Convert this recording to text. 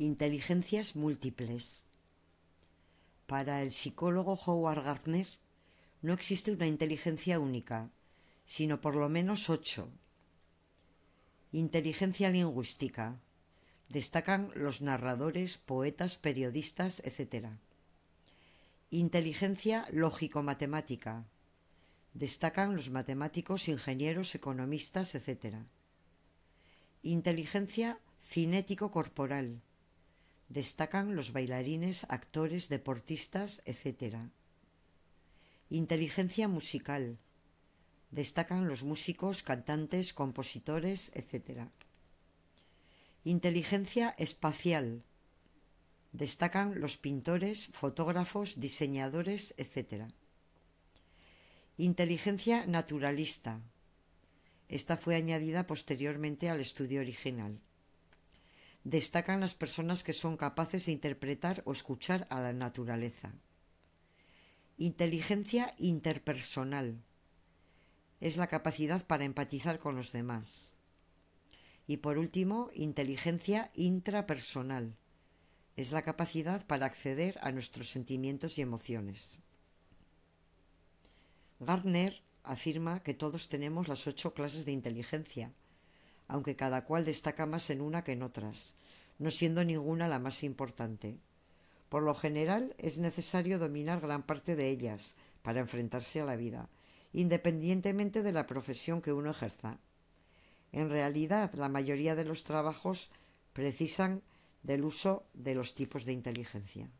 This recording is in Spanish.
Inteligencias múltiples. Para el psicólogo Howard Gardner, no existe una inteligencia única, sino por lo menos ocho. Inteligencia lingüística. Destacan los narradores, poetas, periodistas, etc. Inteligencia lógico-matemática. Destacan los matemáticos, ingenieros, economistas, etc. Inteligencia cinético-corporal. Destacan los bailarines, actores, deportistas, etc. Inteligencia musical. Destacan los músicos, cantantes, compositores, etc. Inteligencia espacial. Destacan los pintores, fotógrafos, diseñadores, etc. Inteligencia naturalista. Esta fue añadida posteriormente al estudio original destacan las personas que son capaces de interpretar o escuchar a la naturaleza. Inteligencia interpersonal es la capacidad para empatizar con los demás. Y por último, inteligencia intrapersonal es la capacidad para acceder a nuestros sentimientos y emociones. Gardner afirma que todos tenemos las ocho clases de inteligencia, aunque cada cual destaca más en una que en otras, no siendo ninguna la más importante. Por lo general es necesario dominar gran parte de ellas para enfrentarse a la vida, independientemente de la profesión que uno ejerza. En realidad, la mayoría de los trabajos precisan del uso de los tipos de inteligencia.